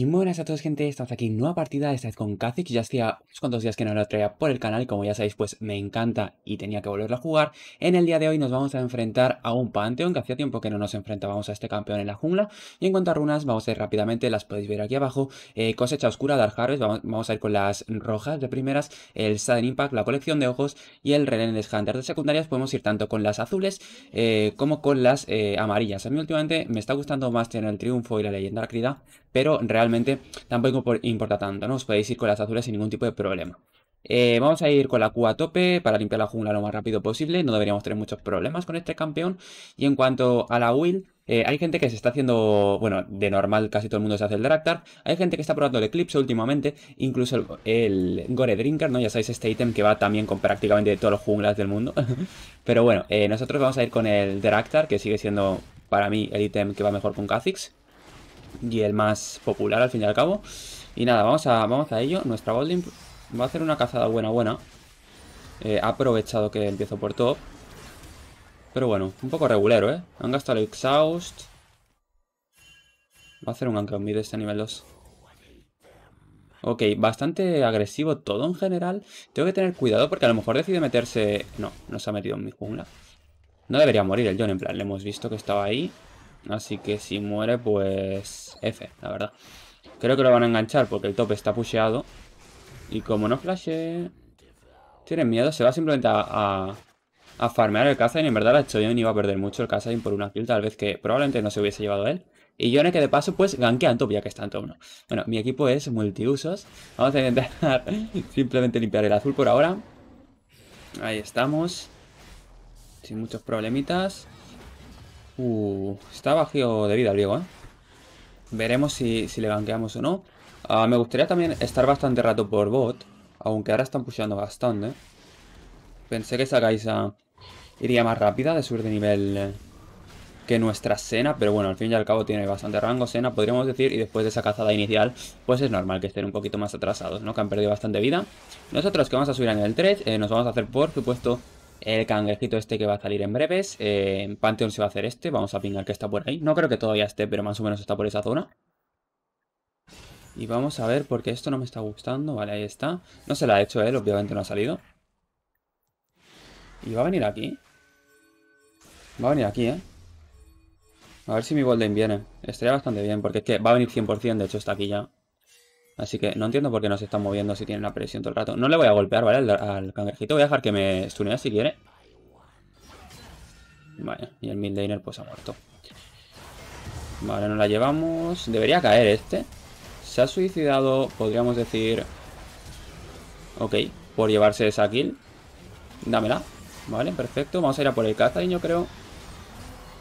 Y buenas a todos gente, estamos aquí en nueva partida, esta vez con Kha'Zix ya hacía unos cuantos días que no lo traía por el canal, y como ya sabéis pues me encanta y tenía que volverlo a jugar. En el día de hoy nos vamos a enfrentar a un Panteón, que hacía tiempo que no nos enfrentábamos a este campeón en la jungla. Y en cuanto a runas, vamos a ir rápidamente, las podéis ver aquí abajo, eh, cosecha oscura, Dark Harvest, vamos, a ir con las rojas de primeras, el Sudden Impact, la colección de ojos y el Relentless Hunter. De secundarias podemos ir tanto con las azules eh, como con las eh, amarillas. A mí últimamente me está gustando más tener el Triunfo y la leyenda la Crida pero realmente tampoco importa tanto, ¿no? Os podéis ir con las azules sin ningún tipo de problema. Eh, vamos a ir con la Q a tope para limpiar la jungla lo más rápido posible. No deberíamos tener muchos problemas con este campeón. Y en cuanto a la Will, eh, hay gente que se está haciendo, bueno, de normal casi todo el mundo se hace el Draktar. Hay gente que está probando el Eclipse últimamente, incluso el, Gore Drinker, ¿no? Ya sabéis, este ítem que va también con prácticamente todos los junglas del mundo. Pero bueno, eh, nosotros vamos a ir con el Draktar, que sigue siendo para mí el ítem que va mejor con Kha'Zix y el más popular al fin y al cabo. Y nada, vamos a, vamos a ello. Nuestra Goldin va a hacer una cazada buena, buena. Eh, aprovechado que empiezo por top. Pero bueno, un poco regulero, ¿eh? Han gastado el exhaust. Va a hacer un ancla mid este nivel 2. Ok, bastante agresivo todo en general. Tengo que tener cuidado porque a lo mejor decide meterse... No, no se ha metido en mi jungla. No debería morir el John, en plan, le hemos visto que estaba ahí. Así que si muere, pues F, la verdad. Creo que lo van a enganchar porque el tope está pusheado. Y como no flashe... Tienen miedo, se va simplemente a, farmear el y En verdad, la Choyon iba a perder mucho el Kazain por una kill, tal vez que probablemente no se hubiese llevado él. Y Yone que de paso pues gankean top ya que está en top Bueno, mi equipo es multiusos. Vamos a intentar simplemente limpiar el azul por ahora. Ahí estamos. Sin muchos problemitas. Uh, está bajo de vida el Diego, ¿eh? Veremos si, le banqueamos o no. Ah, me gustaría también estar bastante rato por bot. Aunque ahora están pusheando bastante. Pensé que esa Kaisa iría más rápida de subir de nivel eh, que nuestra cena, Pero bueno, al fin y al cabo tiene bastante rango cena, podríamos decir. Y después de esa cazada inicial, pues es normal que estén un poquito más atrasados, ¿no? Que han perdido bastante vida. Nosotros que vamos a subir a nivel 3, eh, nos vamos a hacer, por supuesto, el cangrejito este que va a salir en breves. Eh, Pantheon se va a hacer este. Vamos a pingar que está por ahí. No creo que todavía esté, pero más o menos está por esa zona. Y vamos a ver porque esto no me está gustando. Vale, ahí está. No se la ha hecho él, obviamente no ha salido. Y va a venir aquí. Va a venir aquí, ¿eh? A ver si mi golden viene. Estaría bastante bien porque es que va a venir 100%. De hecho, está aquí ya. Así que no entiendo por qué no se están moviendo si tienen la presión todo el rato. No le voy a golpear, ¿vale? Al, cangrejito. Voy a dejar que me stunea si quiere. Vale, y el midlaner pues ha muerto. Vale, nos la llevamos. Debería caer este. Se ha suicidado, podríamos decir... Ok, por llevarse esa kill. Dámela. Vale, perfecto. Vamos a ir a por el y creo.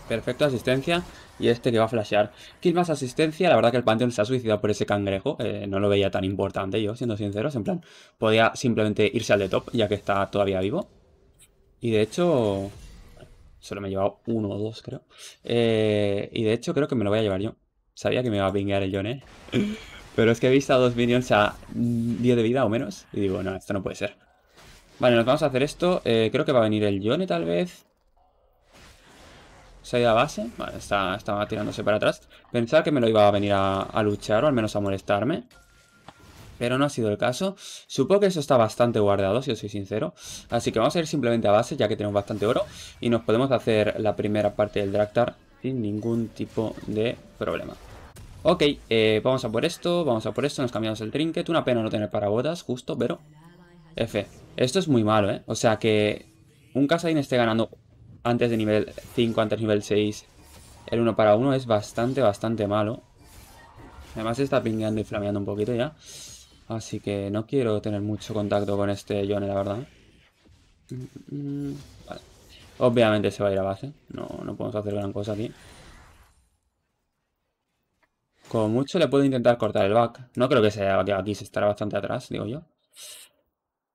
Perfecto, asistencia. Y este que va a flashear. Kill más asistencia. La verdad que el Pantheon se ha suicidado por ese cangrejo. Eh, no lo veía tan importante yo, siendo sinceros. En plan, podía simplemente irse al de top, ya que está todavía vivo. Y de hecho... Solo me he llevado uno o dos, creo. Eh, y de hecho creo que me lo voy a llevar yo. Sabía que me iba a pinguear el Yone. Pero es que he visto a dos minions a 10 de vida o menos. Y digo, no, esto no puede ser. Vale, nos vamos a hacer esto. Eh, creo que va a venir el Yone, tal vez. Se ha ido a base. Vale, estaba tirándose para atrás. Pensaba que me lo iba a venir a, luchar o al menos a molestarme. Pero no ha sido el caso. Supongo que eso está bastante guardado, si os soy sincero. Así que vamos a ir simplemente a base, ya que tenemos bastante oro. Y nos podemos hacer la primera parte del Draktar sin ningún tipo de problema. Ok, eh, vamos a por esto, vamos a por esto, nos cambiamos el trinket. Una pena no tener parabotas, justo, pero... F. Esto es muy malo, ¿eh? O sea que un Casadín esté ganando antes de nivel 5, antes nivel 6. El 1 para 1 es bastante, bastante malo. Además está pingueando y flameando un poquito ya. Así que no quiero tener mucho contacto con este Yone, la verdad. Vale. Obviamente se va a ir a base. No, no podemos hacer gran cosa aquí. Como mucho le puedo intentar cortar el back. No creo que sea aquí se estará bastante atrás, digo yo.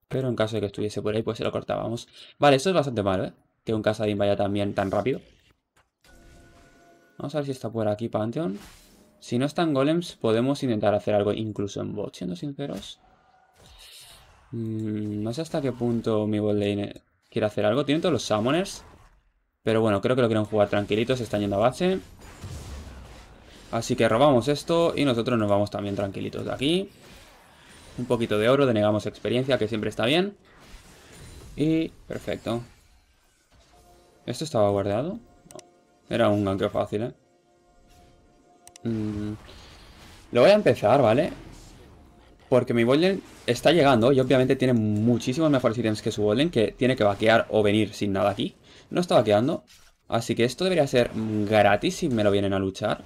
Pero en caso de que estuviese por ahí, pues se lo cortábamos. Vale, eso es bastante malo, ¿eh? Que un Casadín vaya también tan rápido. Vamos a ver si está por aquí Pantheon. Si no están golems, podemos intentar hacer algo incluso en bot, siendo sinceros. Mm, no sé hasta qué punto mi botlane quiere hacer algo. Tienen todos los summoners. Pero bueno, creo que lo quieren jugar tranquilitos. Están yendo a base. Así que robamos esto y nosotros nos vamos también tranquilitos de aquí. Un poquito de oro, denegamos experiencia, que siempre está bien. Y perfecto. ¿Esto estaba guardado? Era un gancho fácil, ¿eh? Mm. Lo voy a empezar, ¿vale? Porque mi Bolden está llegando y obviamente tiene muchísimos mejores ítems que su Bolden que tiene que vaquear o venir sin nada aquí. No está vaqueando. Así que esto debería ser gratis si me lo vienen a luchar.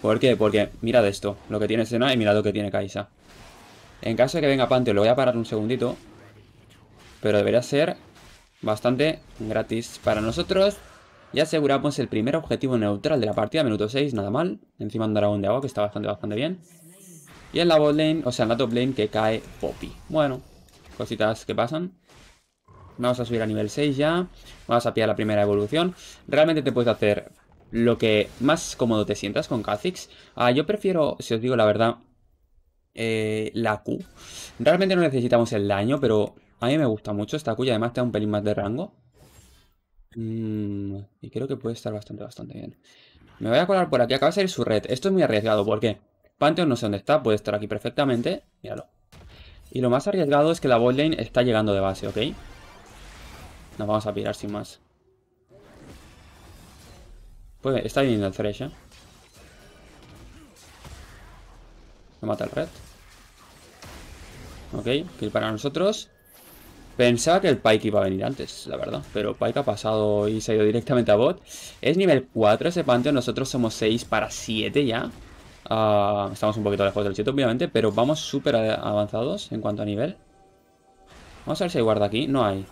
¿Por qué? Porque mirad esto, lo que tiene Sena y mirad lo que tiene Kaisa. En caso de que venga Pantheon lo voy a parar un segundito. Pero debería ser bastante gratis para nosotros. Y aseguramos el primer objetivo neutral de la partida, minuto 6, nada mal. Encima un dragón de agua que está bastante, bastante bien. Y en la bot o sea, en la top lane que cae Poppy. Bueno, cositas que pasan. Vamos a subir a nivel 6 ya. Vamos a pillar la primera evolución. Realmente te puedes hacer lo que más cómodo te sientas con Kha'Zix. Ah, yo prefiero, si os digo la verdad, eh, la Q. Realmente no necesitamos el daño, pero a mí me gusta mucho esta cuya, además te un pelín más de rango. Mm, y creo que puede estar bastante, bastante bien. Me voy a colar por aquí, acaba de salir su red. Esto es muy arriesgado, porque Pantheon no sé dónde está, puede estar aquí perfectamente. Míralo. Y lo más arriesgado es que la bot está llegando de base, ¿ok? Nos vamos a pirar sin más. Pues está viniendo el Thresh, ¿eh? Me mata el red. Ok, kill para nosotros. Pensaba que el Pike iba a venir antes, la verdad. Pero Pike ha pasado y se ha ido directamente a bot. Es nivel 4 ese panteón. Nosotros somos 6 para 7 ya. Ah, estamos un poquito lejos del 7, obviamente. Pero vamos súper avanzados en cuanto a nivel. Vamos a ver si hay guarda aquí. No hay.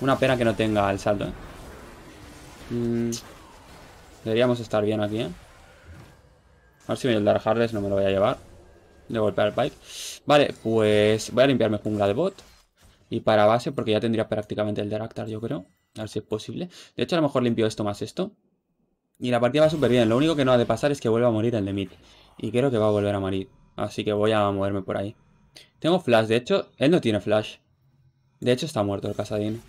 Una pena que no tenga el salto, ¿eh? Mm, deberíamos estar bien aquí, ¿eh? A ver si el Dark Harvest no me lo voy a llevar de golpear el bike. Vale, pues voy a limpiarme jungla de bot. Y para base, porque ya tendría prácticamente el Deractar, yo creo. A ver si es posible. De hecho, a lo mejor limpio esto más esto. Y la partida va súper bien. Lo único que no ha de pasar es que vuelva a morir el de mid. Y creo que va a volver a morir. Así que voy a moverme por ahí. Tengo flash. De hecho, él no tiene flash. De hecho, está muerto el Casadín.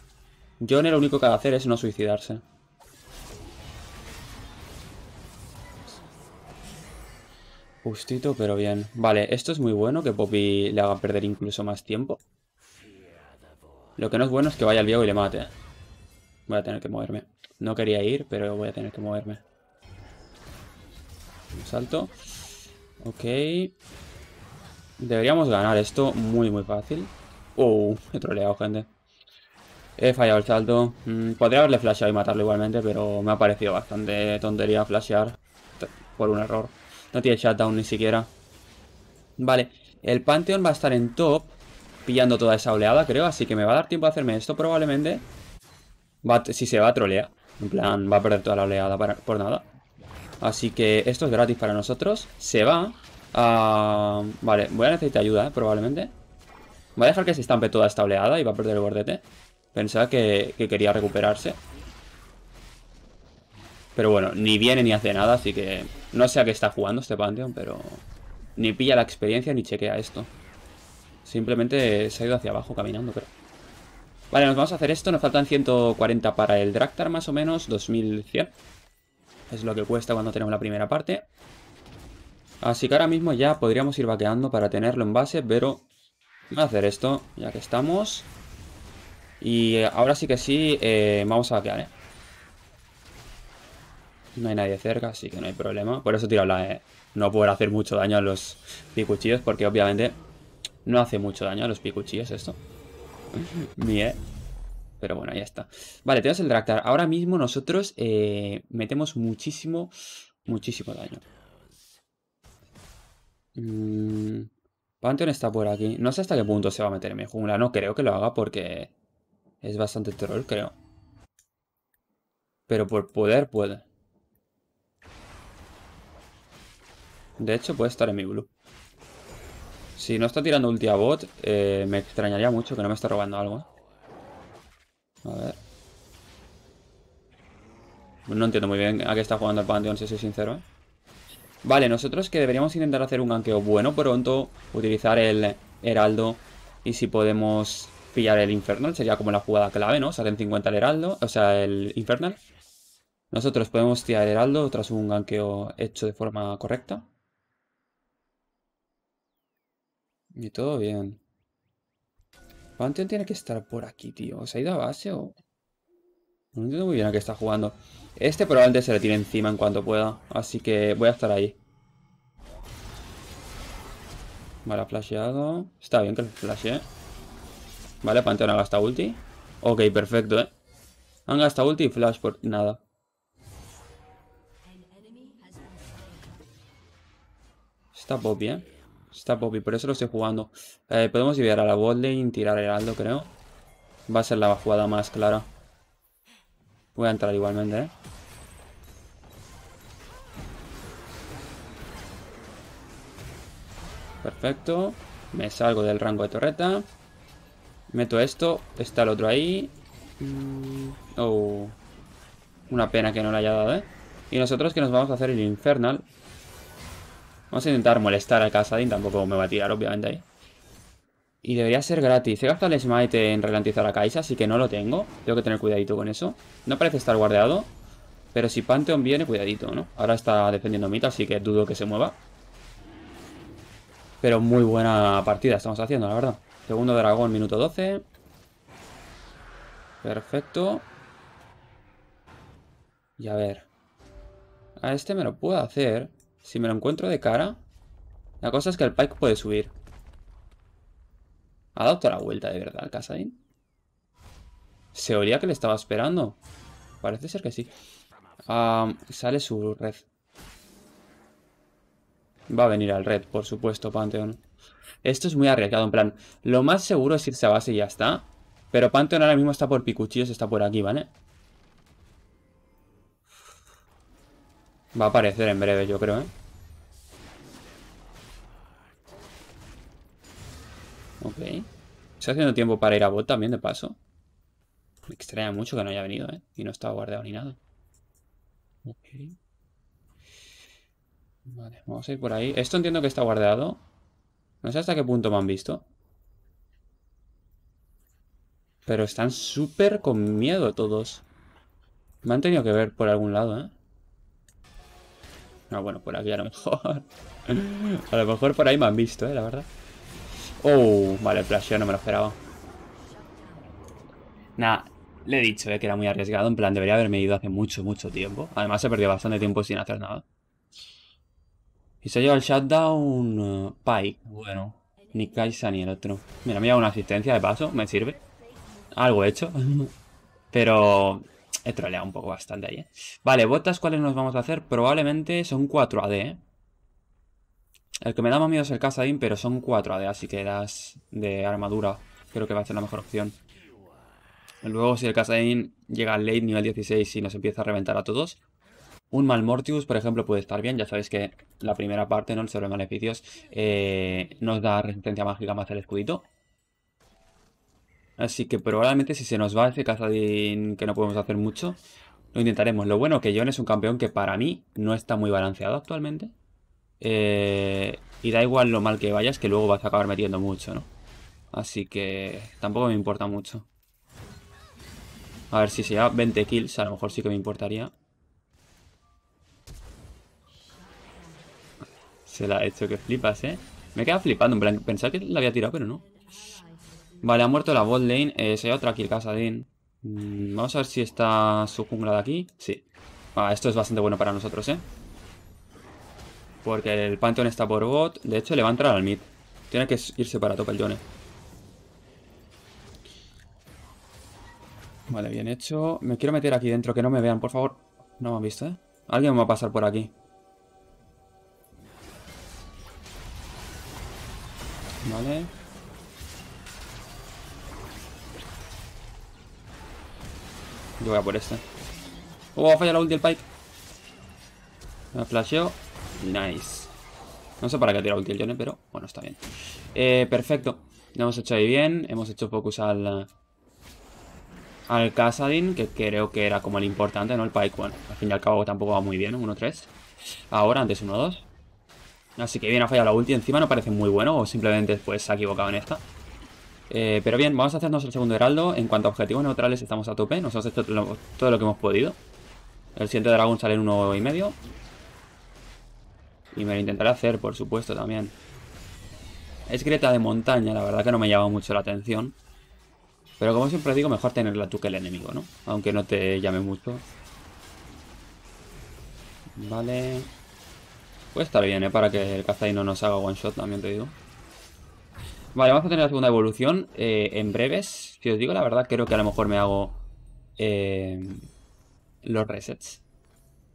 John lo único que va de hacer es no suicidarse. Justito, pero bien. Vale, esto es muy bueno, que Poppy le haga perder incluso más tiempo. Lo que no es bueno es que vaya al viejo y le mate. Voy a tener que moverme. No quería ir, pero voy a tener que moverme. Un salto. Ok. Deberíamos ganar esto muy, muy fácil. Oh, he troleado, gente. He fallado el salto. Mm, podría haberle flasheado y matarlo igualmente, pero me ha parecido bastante tontería flashear por un error. No tiene shutdown ni siquiera. Vale, el Pantheon va a estar en top, pillando toda esa oleada, creo. Así que me va a dar tiempo a hacerme esto probablemente. si se va a trolear. En plan, va a perder toda la oleada por nada. Así que esto es gratis para nosotros. Se va. A... vale, voy a necesitar ayuda, ¿eh? probablemente. Voy a dejar que se estampe toda esta oleada y va a perder el bordete. Pensaba que quería recuperarse. Pero bueno, ni viene ni hace nada, así que no sé a qué está jugando este Pantheon, pero ni pilla la experiencia ni chequea esto. Simplemente se ha ido hacia abajo caminando, pero... Vale, nos vamos a hacer esto. Nos faltan 140 para el Dráctar, más o menos. 2100. Es lo que cuesta cuando tenemos la primera parte. Así que ahora mismo ya podríamos ir vaqueando para tenerlo en base, pero... Voy a hacer esto, ya que estamos. Y ahora sí que sí, eh, vamos a vaquear, ¿eh? No hay nadie cerca, así que no hay problema. Por eso tiro la E no poder hacer mucho daño a los picuchillos, porque obviamente no hace mucho daño a los picuchillos esto. E Pero bueno, ya está. Vale, tenemos el Dractar. Ahora mismo nosotros eh, metemos muchísimo, muchísimo daño. Mm, Pantheon está por aquí. No sé hasta qué punto se va a meter en mi jungla. No creo que lo haga porque es bastante terror creo. Pero por poder puede. De hecho, puede estar en mi blue. Si no está tirando ulti a bot, eh, me extrañaría mucho que no me esté robando algo. A ver. No entiendo muy bien a qué está jugando el panteón si soy sincero. Vale, nosotros que deberíamos intentar hacer un ganqueo bueno pronto, utilizar el Heraldo y si podemos pillar el Infernal, sería como la jugada clave, ¿no? Salen 50 el Heraldo, o sea, el Infernal. Nosotros podemos tirar el Heraldo tras un ganqueo hecho de forma correcta. Y todo bien. Pantheon tiene que estar por aquí, tío. ¿Se ha ido a base o...? No entiendo muy bien a qué está jugando. Este probablemente se le tire encima en cuanto pueda. Así que voy a estar ahí. Vale, ha flasheado. Está bien que le flashee. Vale, Panteón ha gastado ulti. Ok, perfecto, eh. Han gastado ulti y flash por nada. Está Bobby, eh. Está Poppy, por eso lo estoy jugando. Eh, podemos llevar a la botlane, tirar el Heraldo, creo. Va a ser la jugada más clara. Voy a entrar igualmente, ¿eh? Perfecto. Me salgo del rango de torreta. Meto esto. Está el otro ahí. Mm, oh. Una pena que no le haya dado, ¿eh? Y nosotros que nos vamos a hacer el Infernal. Vamos a intentar molestar al Kazadin, Tampoco me va a tirar, obviamente, ahí. Y debería ser gratis. He gastado el smite en ralentizar a Kaisa, así que no lo tengo. Tengo que tener cuidadito con eso. No parece estar guardeado. Pero si Pantheon viene, cuidadito, ¿no? Ahora está defendiendo Mita, así que dudo que se mueva. Pero muy buena partida estamos haciendo, la verdad. Segundo dragón, minuto 12. Perfecto. Y a ver. A este me lo puedo hacer. Si me lo encuentro de cara... La cosa es que el Pike puede subir. Ha dado toda la vuelta, de verdad, casadín Se olía que le estaba esperando. Parece ser que sí. Ah, sale su red. Va a venir al red, por supuesto, Pantheon. Esto es muy arriesgado, en plan. Lo más seguro es irse a base y ya está. Pero Pantheon ahora mismo está por picuchillos, está por aquí, ¿vale? Va a aparecer en breve, yo creo, ¿eh? Ok. Está haciendo tiempo para ir a bot también, de paso. Me extraña mucho que no haya venido, ¿eh? Y no estaba guardado ni nada. Ok. Vale, vamos a ir por ahí. Esto entiendo que está guardado. No sé hasta qué punto me han visto. Pero están súper con miedo todos. Me han tenido que ver por algún lado, ¿eh? Ah, bueno, por aquí a lo mejor. a lo mejor por ahí me han visto, eh, la verdad. Oh, vale, el yo no me lo esperaba. Nada, le he dicho eh, que era muy arriesgado. En plan, debería haberme ido hace mucho, mucho tiempo. Además, he perdido bastante tiempo sin hacer nada. Y se ha llevado el shutdown eh, Pike. Bueno, ni Kaisa ni el otro. Mira, me lleva una asistencia de paso, me sirve. Algo hecho. Pero He troleado un poco bastante ahí, ¿eh? Vale, botas, ¿cuáles nos vamos a hacer? Probablemente son 4 AD, ¿eh? El que me da más miedo es el Cazadin, pero son 4 AD, así que las de armadura creo que va a ser la mejor opción. Luego, si el In llega al late nivel 16 y nos empieza a reventar a todos, un Malmortius, por ejemplo, puede estar bien. Ya sabéis que la primera parte, ¿no? El sobre maleficios eh, nos da resistencia mágica más el escudito. Así que probablemente si se nos va ese cazadín que no podemos hacer mucho, lo intentaremos. Lo bueno que John es un campeón que para mí no está muy balanceado actualmente. Eh, y da igual lo mal que vayas, que luego vas a acabar metiendo mucho, ¿no? Así que tampoco me importa mucho. A ver, si se lleva 20 kills, a lo mejor sí que me importaría. Se la ha hecho que flipas, ¿eh? Me he quedado flipando, en pensaba que la había tirado, pero no. Vale, ha muerto la bot lane. Eh, se otra aquí el casadín. Mm, vamos a ver si está su jungla de aquí. Sí. Ah, esto es bastante bueno para nosotros, ¿eh? Porque el Pantheon está por bot. De hecho, le va a entrar al mid. Tiene que irse para top el Jone. Vale, bien hecho. Me quiero meter aquí dentro, que no me vean, por favor. No me han visto, ¿eh? Alguien va a pasar por aquí. Vale. Yo voy a por este. Oh, fallar la ulti el Pike. Me flasheo. Nice. No sé para qué tira ulti el Yone, pero bueno, está bien. Eh, perfecto. Lo hemos hecho ahí bien. Hemos hecho focus al... Al Casadin, que creo que era como el importante, ¿no? El Pike, bueno, al fin y al cabo tampoco va muy bien, 1-3. Ahora, antes 1-2. Así que bien, ha fallado la ulti. Encima no parece muy bueno, o simplemente pues, se ha equivocado en esta. Eh, pero bien, vamos a hacernos el segundo heraldo. En cuanto a objetivos neutrales estamos a tope. Nos hemos hecho todo lo que hemos podido. El siguiente dragón sale en uno y medio. Y me lo intentaré hacer, por supuesto, también. Es greta de montaña, la verdad que no me llama mucho la atención. Pero como siempre digo, mejor tenerla tú que el enemigo, ¿no? Aunque no te llame mucho. Vale. Pues estar bien, ¿eh? Para que el cazaíno no nos haga one shot, también te digo. Vale, vamos a tener la segunda evolución eh, en breves. Si os digo la verdad, creo que a lo mejor me hago eh, los resets.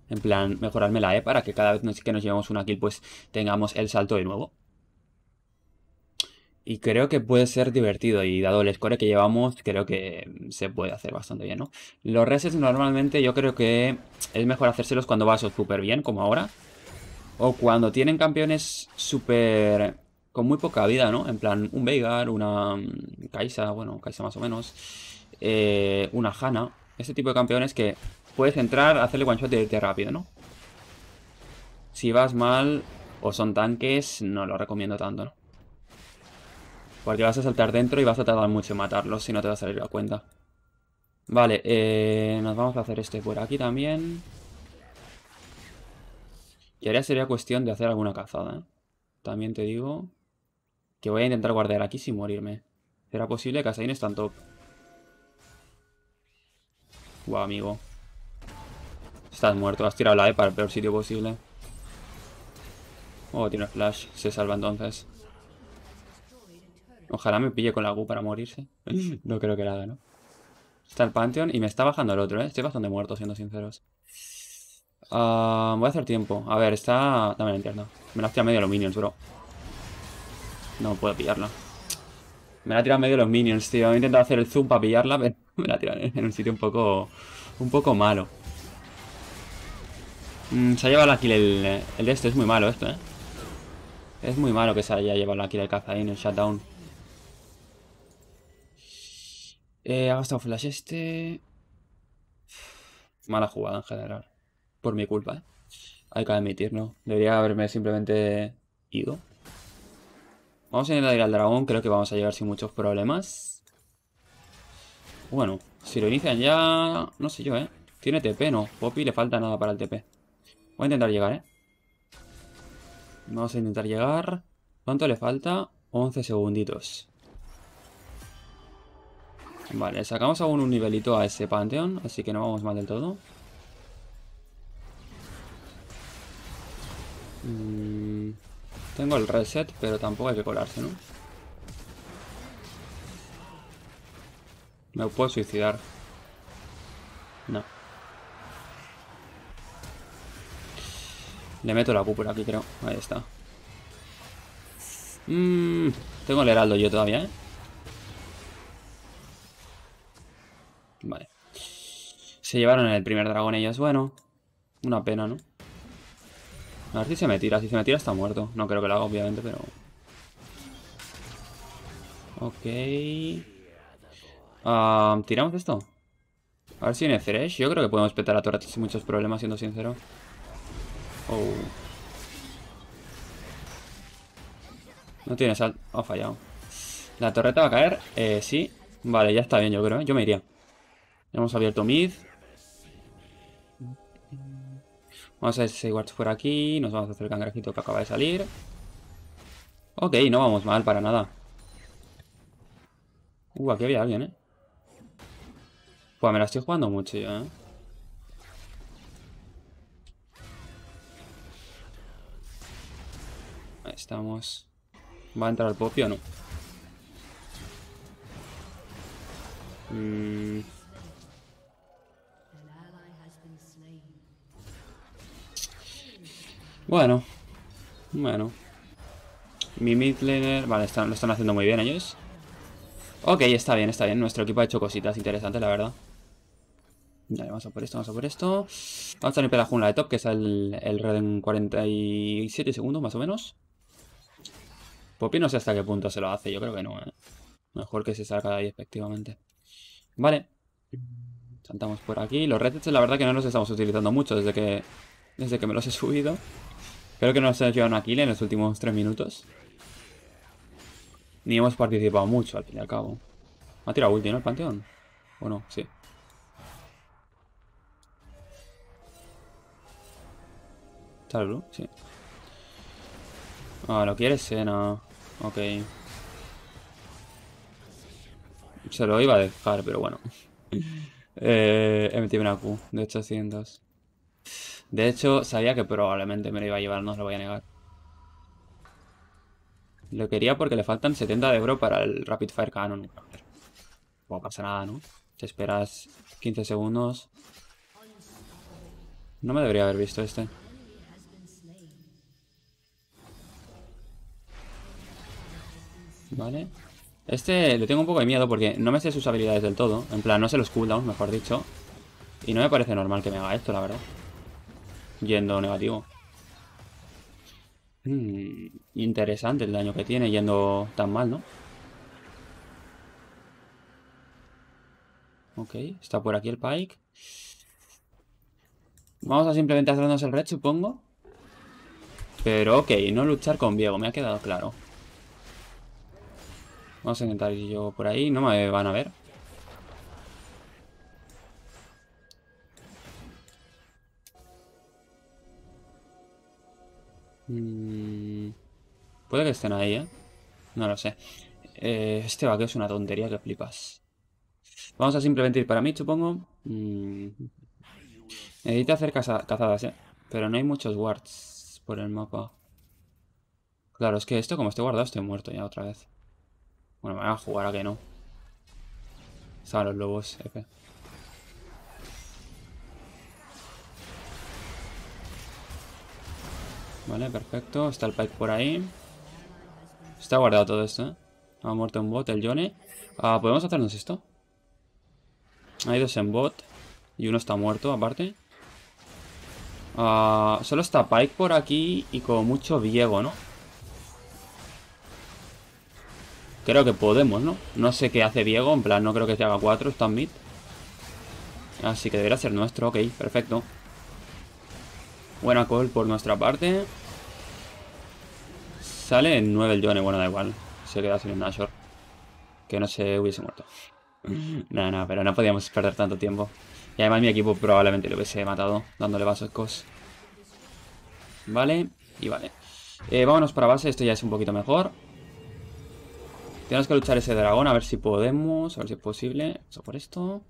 En plan, mejorarme la E para que cada vez que nos llevamos una kill, pues tengamos el salto de nuevo. Y creo que puede ser divertido y dado el score que llevamos, creo que se puede hacer bastante bien, ¿no? Los resets normalmente yo creo que es mejor hacérselos cuando vas súper bien, como ahora. O cuando tienen campeones súper con muy poca vida, ¿no? En plan, un Veigar, una mm, Kaisa, bueno, Kaisa más o menos, eh, una Hana, este tipo de campeones que puedes entrar, hacerle one shot rápido, ¿no? Si vas mal o son tanques, no lo recomiendo tanto, ¿no? Porque vas a saltar dentro y vas a tardar mucho en matarlos si no te va a salir la cuenta. Vale, eh, nos vamos a hacer este por aquí también. Y ahora sería cuestión de hacer alguna cazada, ¿eh? También te digo... Que voy a intentar guardar aquí sin morirme. ¿Será posible? que Asain está en top. Guau, amigo. Estás muerto. Has tirado la E para el peor sitio posible. Oh, tiene flash. Se salva entonces. Ojalá me pille con la U para morirse. no creo que la haga, ¿no? Está el Pantheon y me está bajando el otro, ¿eh? Estoy bastante muerto, siendo sinceros. Ah, voy a hacer tiempo. A ver, está... Dame la entierna. Me la tirado medio los minions, bro. No puedo pillarla Me la tiran medio los minions, tío. He intentado hacer el zoom para pillarla, pero me la tiran en un sitio un poco. un poco malo. Mm, se ha llevado la kill el, de este, es muy malo esto, eh. Es muy malo que se haya llevado la kill el en el shutdown. Eh, ha gastado flash este. Mala jugada en general. Por mi culpa, ¿eh? Hay que admitirlo. ¿no? Debería haberme simplemente ido. Vamos a intentar ir al dragón, creo que vamos a llegar sin muchos problemas. Bueno, si lo inician ya... No sé yo, ¿eh? Tiene TP, no. Poppy le falta nada para el TP. Voy a intentar llegar, ¿eh? Vamos a intentar llegar. ¿Cuánto le falta? 11 segunditos. Vale, sacamos aún un nivelito a ese Panteón, así que no vamos mal del todo. Mmm tengo el reset, pero tampoco hay que colarse, ¿no? Me puedo suicidar. No. Le meto la cúpula aquí, creo. Ahí está. Mm, tengo el heraldo yo todavía, ¿eh? Vale. Se llevaron el primer dragón ellos. Bueno, una pena, ¿no? A ver si se me tira. Si se me tira está muerto. No creo que lo haga, obviamente, pero... Ok... Ah, ¿Tiramos esto? A ver si viene Thresh. Yo creo que podemos petar a torreta sin muchos problemas, siendo sincero. Oh. No tiene sal... Ha fallado. ¿La torreta va a caer? Eh, sí. Vale, ya está bien, yo creo. ¿eh? Yo me iría. Hemos abierto mid. Vamos a ver igual fuera aquí. Nos vamos a hacer el cangrejito que acaba de salir. Ok, no vamos mal para nada. Uh, aquí había alguien, ¿eh? Pues me la estoy jugando mucho ¿eh? Ahí estamos. ¿Va a entrar el popio o no? Mmm... Bueno. Bueno. Mi mid Vale, lo están haciendo muy bien ellos. Ok, está bien, está bien. Nuestro equipo ha hecho cositas interesantes, la verdad. Vale, vamos a por esto, vamos a por esto. Vamos a en la jungla de top, que es el, el red en 47 segundos, más o menos. Poppy no sé hasta qué punto se lo hace, yo creo que no, ¿eh? Mejor que se salga de ahí, efectivamente. Vale. Saltamos por aquí. Los resets, la verdad que no los estamos utilizando mucho desde que, desde que me los he subido. Creo que nos haya llevado una kill en los últimos 3 minutos. Ni hemos participado mucho, al fin y al cabo. Ha tirado ulti, ¿no? El panteón. ¿O no? Sí. ¿Está blue? Sí. Ah, lo quiere Sena. Ok. Se lo iba a dejar, pero bueno. eh, he metido una Q de 800. De hecho, sabía que probablemente me lo iba a llevar, no lo voy a negar. Lo quería porque le faltan 70 de euro para el Rapid Fire Cannon. No pasa nada, ¿no? Te esperas 15 segundos. No me debería haber visto este. Vale. Este le tengo un poco de miedo porque no me sé sus habilidades del todo. En plan, no sé los cooldowns, mejor dicho. Y no me parece normal que me haga esto, la verdad yendo negativo. Hmm. interesante el daño que tiene yendo tan mal, ¿no? Ok, está por aquí el Pike. Vamos a simplemente hacernos el red, supongo. Pero ok, no luchar con Diego, me ha quedado claro. Vamos a intentar yo por ahí, no me van a ver. Mm, puede que estén ahí, ¿eh? No lo sé. Eh, este vaqueo es una tontería que flipas. Vamos a simplemente ir para mí, supongo. Mm. necesito hacer cazadas, ¿eh? Pero no hay muchos wards por el mapa. Claro, es que esto, como estoy guardado, estoy muerto ya otra vez. Bueno, me voy a jugar a que no. Estaban los lobos, Efe Vale, perfecto. Está el Pike por ahí. Está guardado todo esto, ¿eh? Ha muerto un bot, el Johnny. Ah, ¿Podemos hacernos esto? Hay dos en bot. Y uno está muerto, aparte. Ah, solo está Pike por aquí y con mucho Diego, ¿no? Creo que podemos, ¿no? No sé qué hace Diego, en plan, no creo que se haga cuatro. está en mid. Así que debería ser nuestro, ok, perfecto. Buena call por nuestra parte. Sale en 9 el Johnny, bueno, da igual. Se queda sin el Nashor. Que no se hubiese muerto. nada, nada, pero no podíamos perder tanto tiempo. Y además mi equipo probablemente lo hubiese matado dándole cos Vale, y vale. Eh, vámonos para base, esto ya es un poquito mejor. Tenemos que luchar ese dragón, a ver si podemos, a ver si es posible. Vamos por esto.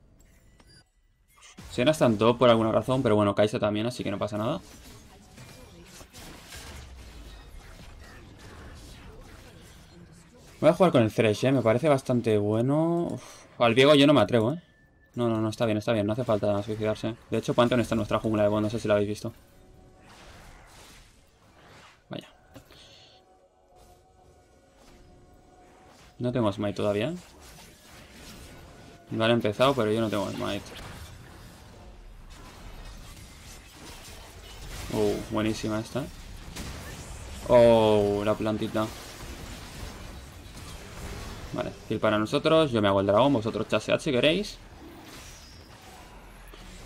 Sena está en top por alguna razón, pero bueno, Kai'Sa también, así que no pasa nada. Voy a jugar con el Thresh, ¿eh? Me parece bastante bueno. Al Viego yo no me atrevo, ¿eh? No, no, no, está bien, está bien. No hace falta suicidarse. De hecho, Pantheon está en nuestra jungla de Bond, no sé si la habéis visto. Vaya. No tengo Smite todavía. Vale, he empezado, pero yo no tengo Smite. Oh, buenísima esta. Oh, la plantita. Vale, y para nosotros. Yo me hago el dragón, vosotros chasead si queréis.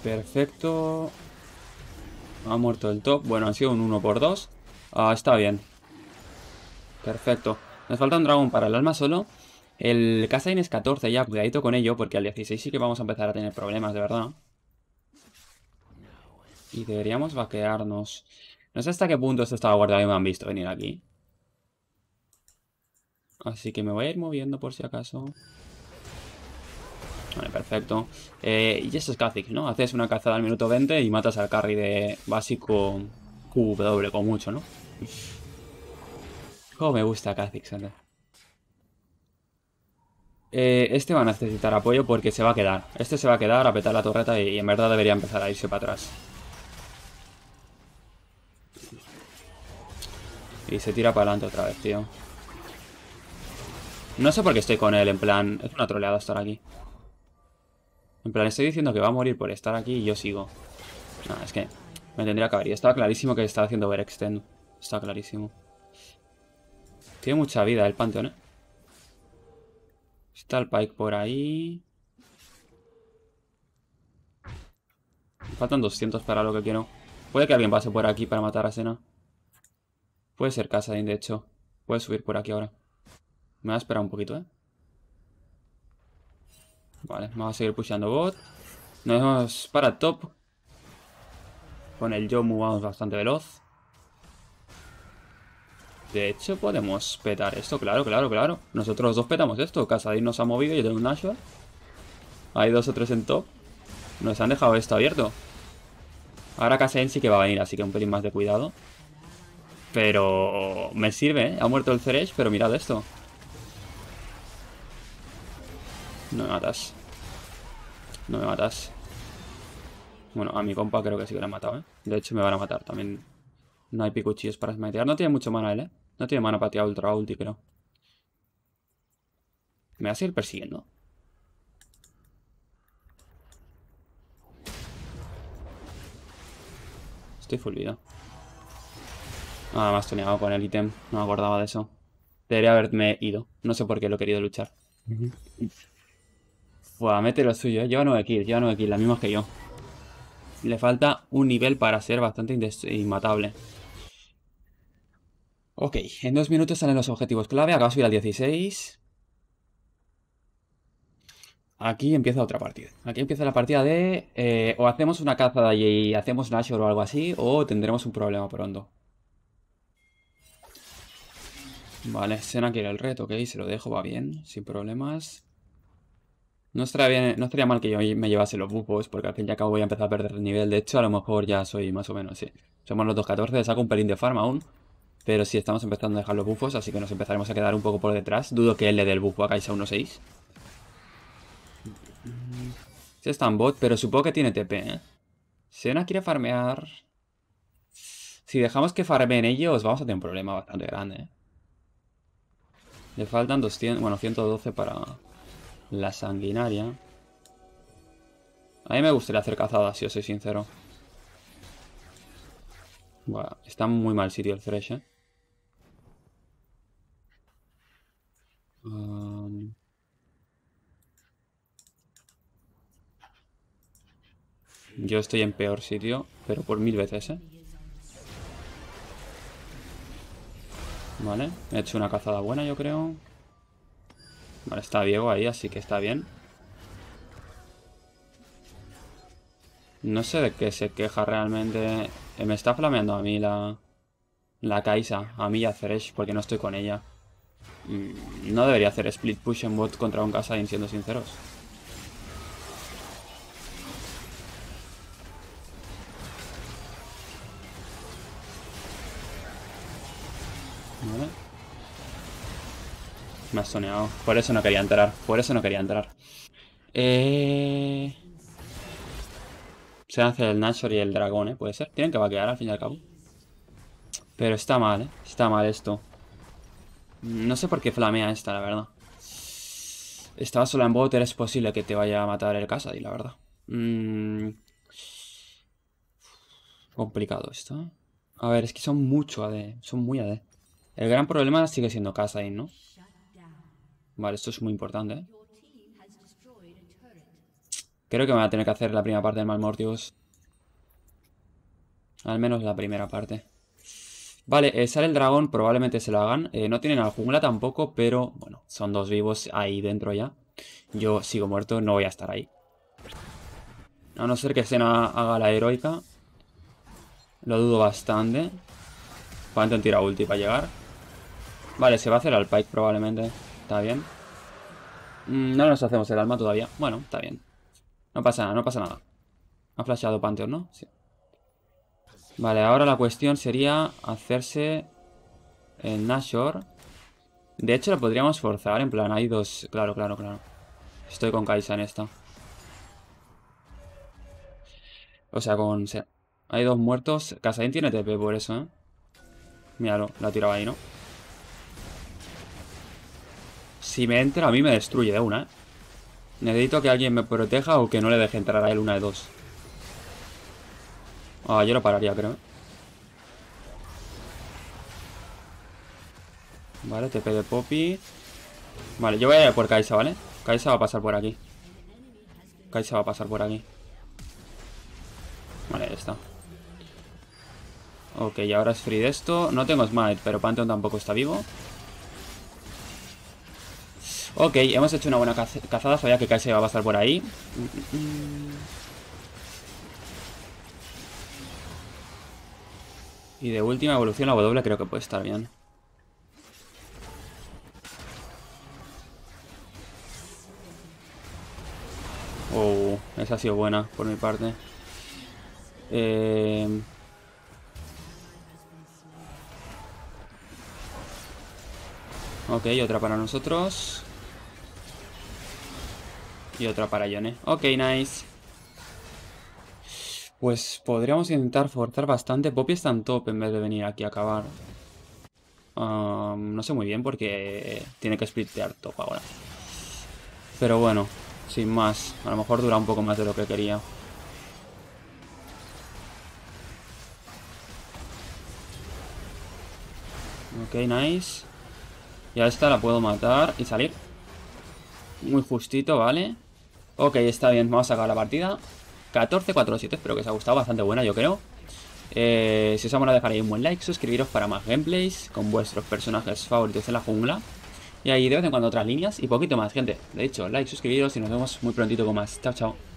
Perfecto. Ha muerto el top. Bueno, ha sido un 1x2. Ah, está bien. Perfecto. Nos falta un dragón para el alma solo. El Kazain es 14 ya, cuidadito con ello, porque al 16 sí que vamos a empezar a tener problemas, de verdad. Y deberíamos vaquearnos. No sé hasta qué punto esto estaba guardado y me han visto venir aquí. Así que me voy a ir moviendo por si acaso. Vale, perfecto. Eh, y eso es Kha'Zix, ¿no? Haces una cazada al minuto 20 y matas al carry de básico QW con mucho, ¿no? Cómo me gusta Kha'Zix, eh, este va a necesitar apoyo porque se va a quedar. Este se va a quedar a petar la torreta y en verdad debería empezar a irse para atrás. Y se tira para adelante otra vez, tío. No sé por qué estoy con él, en plan... Es una troleada estar aquí. En plan, estoy diciendo que va a morir por estar aquí y yo sigo. Nada, es que me tendría que haber Y Estaba clarísimo que estaba haciendo ver extend Está clarísimo. Tiene mucha vida el panteón, ¿eh? Está el Pike por ahí. Faltan 200 para lo que quiero. Puede que alguien pase por aquí para matar a Sena. Puede ser casa de hecho. Puede subir por aquí ahora. Me va a esperar un poquito, ¿eh? Vale, vamos a seguir pushando bot. Nos vamos para top. Con el yo vamos bastante veloz. De hecho, podemos petar esto, claro, claro, claro. Nosotros dos petamos esto. Casadín nos ha movido, yo tengo un Nashua. Hay dos o tres en top. Nos han dejado esto abierto. Ahora Casadín sí que va a venir, así que un pelín más de cuidado. Pero me sirve, ¿eh? Ha muerto el Ceres, pero mirad esto. No me matas. No me matas. Bueno, a mi compa creo que sí que la han matado, ¿eh? De hecho, me van a matar también. No hay picuchillos para smitear. No tiene mucho mana él, ¿eh? No tiene mana para tirar ultra ulti, creo. Me va a seguir persiguiendo. Estoy full vida. Nada más tuneado con el ítem, no me acordaba de eso. Debería haberme ido, no sé por qué lo he querido luchar. Uh a mete lo suyo, lleva 9 kills, lleva 9 kills, La misma que yo. Le falta un nivel para ser bastante inmatable. Ok, en dos minutos salen los objetivos clave, acabo de subir al 16. Aquí empieza otra partida. Aquí empieza la partida de... Eh, o hacemos una caza de allí y hacemos Nashor o algo así, o tendremos un problema pronto. Vale, Sena quiere el reto, ok, se lo dejo, va bien, sin problemas. No estaría, mal que yo me llevase los bufos, porque al fin y al cabo voy a empezar a perder el nivel. De hecho, a lo mejor ya soy más o menos, sí. Somos los 2.14, saco un pelín de farm aún. Pero sí, estamos empezando a dejar los bufos, así que nos empezaremos a quedar un poco por detrás. Dudo que él le dé el bufo a Kaisa 1.6. Se está en bot, pero supongo que tiene TP, ¿eh? Sena quiere farmear... Si dejamos que farme en ellos, vamos a tener un problema bastante grande, ¿eh? Le faltan 200, bueno, 112 para la sanguinaria. A mí me gustaría hacer cazada, si os soy sincero. está muy mal sitio el Thresh, ¿eh? Um, yo estoy en peor sitio, pero por mil veces, ¿eh? Vale, he hecho una cazada buena, yo creo. Vale, está Diego ahí, así que está bien. No sé de qué se queja realmente. Eh, me está flameando a mí la... La Kaisa, a mí y a porque no estoy con ella. Mm, no debería hacer split push en bot contra un Kasain, siendo sinceros. Soneado Por eso no quería entrar. Por eso no quería entrar. Eh... Se hace el Nashor y el dragón, ¿eh? Puede ser. Tienen que quedar al fin y al cabo. Pero está mal, ¿eh? Está mal esto. No sé por qué flamea esta, la verdad. Estaba sola en bot, es posible que te vaya a matar el Casadil, la verdad. Mm, complicado esto. Eh. A ver, es que son mucho AD. Son muy AD. El gran problema sigue siendo Casadil, ¿no? Vale, esto es muy importante, ¿eh? Creo que me voy a tener que hacer la primera parte del Malmortius. Al menos la primera parte. Vale, eh, sale el dragón, probablemente se lo hagan. Eh, no tienen al jungla tampoco, pero bueno, son dos vivos ahí dentro ya. Yo sigo muerto, no voy a estar ahí. A no ser que Sena haga la heroica. Lo dudo bastante. Phantom tira ulti para llegar. Vale, se va a hacer al Pike probablemente. Está bien. Mm, no nos hacemos el alma todavía. Bueno, está bien. No pasa nada, no pasa nada. Ha flashado Pantheon, ¿no? Sí. Vale, ahora la cuestión sería hacerse el Nashor. De hecho, lo podríamos forzar. En plan, hay dos... Claro, claro, claro. Estoy con Kaisa en esta. O sea, con... Hay dos muertos. Casadín tiene TP por eso, ¿eh? Míralo, la ha ahí, ¿no? Si me entra, a mí me destruye de una, ¿eh? Necesito que alguien me proteja o que no le deje entrar a él una de dos. Ah, yo lo pararía, creo. ¿eh? Vale, TP de Poppy. Vale, yo voy a ir por Kaisa, ¿vale? Kaisa va a pasar por aquí. Kaisa va a pasar por aquí. Vale, ahí está. Ok, ahora es free de esto. No tengo Smite, pero Pantheon tampoco está vivo. Ok, hemos hecho una buena cazada. Sabía que se iba a pasar por ahí. Y de última evolución la W creo que puede estar bien. Oh, esa ha sido buena por mi parte. Eh, ok, otra para nosotros. Y otra para Yone. Ok, nice. Pues podríamos intentar forzar bastante. Poppy está en top en vez de venir aquí a acabar. Um, no sé muy bien porque tiene que splitear top ahora. Pero bueno, sin más. A lo mejor dura un poco más de lo que quería. Ok, nice. Y a esta la puedo matar y salir. Muy justito, ¿vale? vale Ok, está bien, vamos a acabar la partida 14-4-7, espero que os haya gustado, bastante buena yo creo eh, Si os ha gustado, dejar ahí un buen like, suscribiros para más gameplays Con vuestros personajes favoritos en la jungla Y ahí de vez en cuando otras líneas y poquito más, gente De hecho, like, suscribiros y nos vemos muy prontito con más Chao, chao